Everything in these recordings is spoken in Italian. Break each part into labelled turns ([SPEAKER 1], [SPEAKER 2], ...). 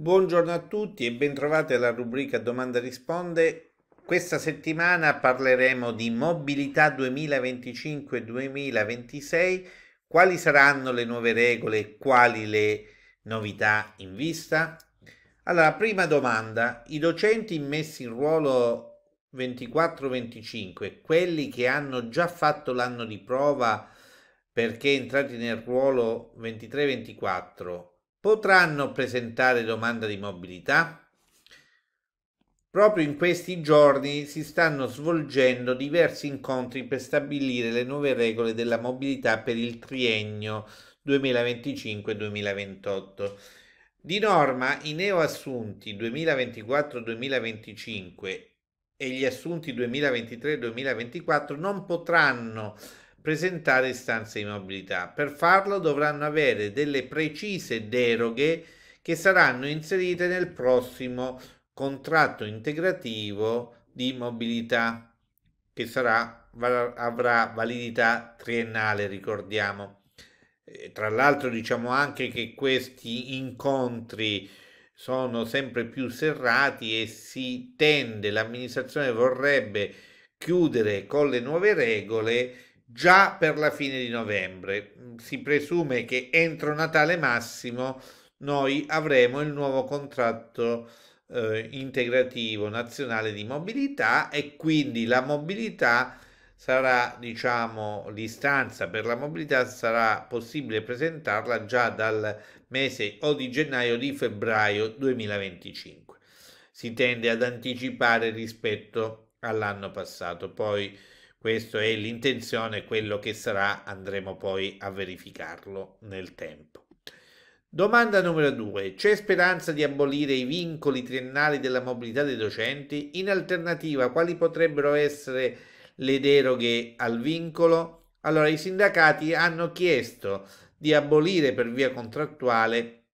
[SPEAKER 1] Buongiorno a tutti e bentrovati alla rubrica Domanda Risponde. Questa settimana parleremo di mobilità 2025-2026, quali saranno le nuove regole e quali le novità in vista. Allora, prima domanda, i docenti immessi in ruolo 24-25, quelli che hanno già fatto l'anno di prova perché entrati nel ruolo 23-24, potranno presentare domanda di mobilità? Proprio in questi giorni si stanno svolgendo diversi incontri per stabilire le nuove regole della mobilità per il triennio 2025-2028. Di norma, i neoassunti 2024-2025 e gli assunti 2023-2024 non potranno presentare istanze di mobilità. Per farlo dovranno avere delle precise deroghe che saranno inserite nel prossimo contratto integrativo di mobilità che sarà, avrà validità triennale, ricordiamo. E eh, tra l'altro diciamo anche che questi incontri sono sempre più serrati e si tende, l'amministrazione vorrebbe chiudere con le nuove regole già per la fine di novembre. Mm, si presume che entro Natale massimo noi avremo il nuovo contratto eh, integrativo nazionale di mobilità e quindi la mobilità sarà, diciamo, l'istanza per la mobilità sarà possibile presentarla già dal mese o di gennaio o di febbraio 2025. Si tende ad anticipare rispetto all'anno passato. Poi questa è l'intenzione, quello che sarà andremo poi a verificarlo nel tempo. Domanda numero 2. C'è speranza di abolire i vincoli triennali della mobilità dei docenti? In alternativa, quali potrebbero essere le deroghe al vincolo? Allora, i sindacati hanno chiesto di abolire per via contrattuale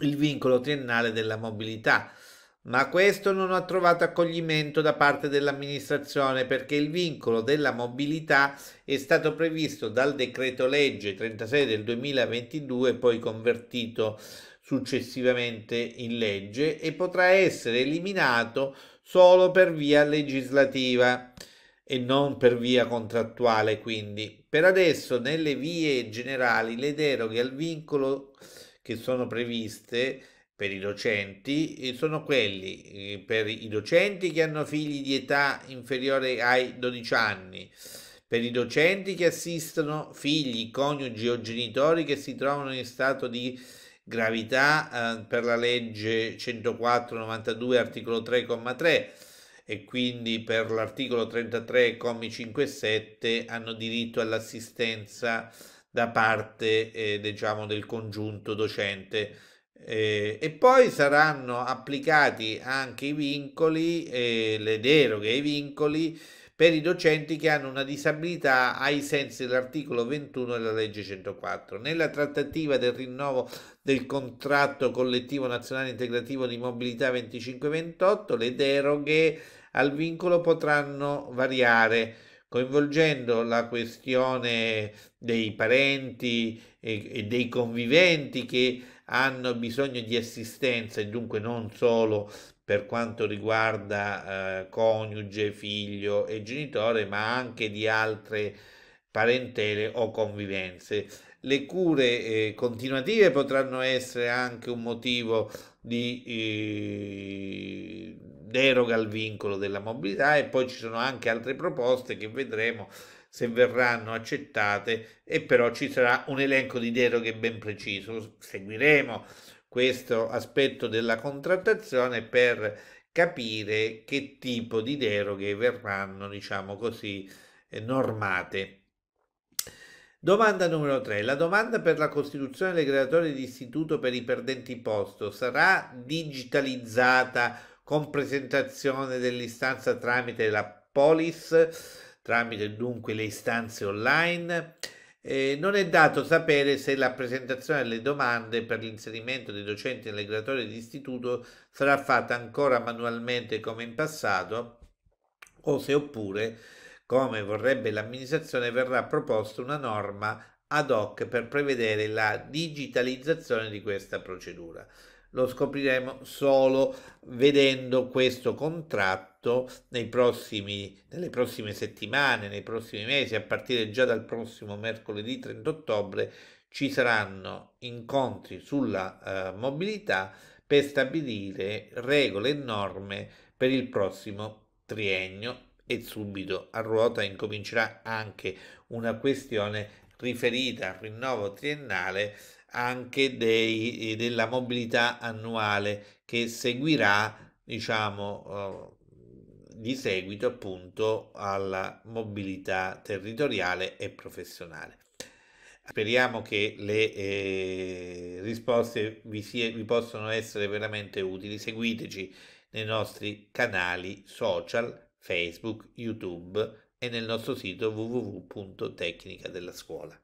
[SPEAKER 1] il vincolo triennale della mobilità ma questo non ha trovato accoglimento da parte dell'amministrazione perché il vincolo della mobilità è stato previsto dal decreto legge 36 del 2022 poi convertito successivamente in legge e potrà essere eliminato solo per via legislativa e non per via contrattuale quindi per adesso nelle vie generali le deroghe al vincolo che sono previste per i docenti sono quelli eh, per i docenti che hanno figli di età inferiore ai 12 anni, per i docenti che assistono figli, coniugi o genitori che si trovano in stato di gravità eh, per la legge 104-92 articolo 3,3 e quindi per l'articolo 33 commi 5 e 7 hanno diritto all'assistenza da parte eh, diciamo del congiunto docente eh, e poi saranno applicati anche i vincoli, eh, le deroghe e i vincoli per i docenti che hanno una disabilità ai sensi dell'articolo 21 della legge 104. Nella trattativa del rinnovo del contratto collettivo nazionale integrativo di mobilità 25-28, le deroghe al vincolo potranno variare coinvolgendo la questione dei parenti e, e dei conviventi che hanno bisogno di assistenza e dunque non solo per quanto riguarda eh, coniuge, figlio e genitore, ma anche di altre parentele o convivenze. Le cure eh, continuative potranno essere anche un motivo di eh, deroga al vincolo della mobilità e poi ci sono anche altre proposte che vedremo se verranno accettate e però ci sarà un elenco di deroghe ben preciso. Seguiremo questo aspetto della contrattazione per capire che tipo di deroghe verranno, diciamo così, eh, normate. Domanda numero 3. La domanda per la costituzione del graduatorio di istituto per i perdenti posto sarà digitalizzata con presentazione dell'istanza tramite la Polis? tramite dunque le istanze online. Eh, non è dato sapere se la presentazione delle domande per l'inserimento dei docenti nelle graduatorie di istituto sarà fatta ancora manualmente come in passato o se oppure, come vorrebbe l'amministrazione, verrà proposta una norma ad hoc per prevedere la digitalizzazione di questa procedura lo scopriremo solo vedendo questo contratto prossimi, nelle prossime settimane, nei prossimi mesi, a partire già dal prossimo mercoledì 30 ottobre ci saranno incontri sulla uh, mobilità per stabilire regole e norme per il prossimo triennio e subito a ruota incomincerà anche una questione riferita al rinnovo triennale anche dei, eh, della mobilità annuale che seguirà, diciamo, eh, di seguito appunto alla mobilità territoriale e professionale. Speriamo che le eh, risposte vi, sie, vi possano essere veramente utili. Seguiteci nei nostri canali social, Facebook, YouTube e nel nostro sito www.tecnica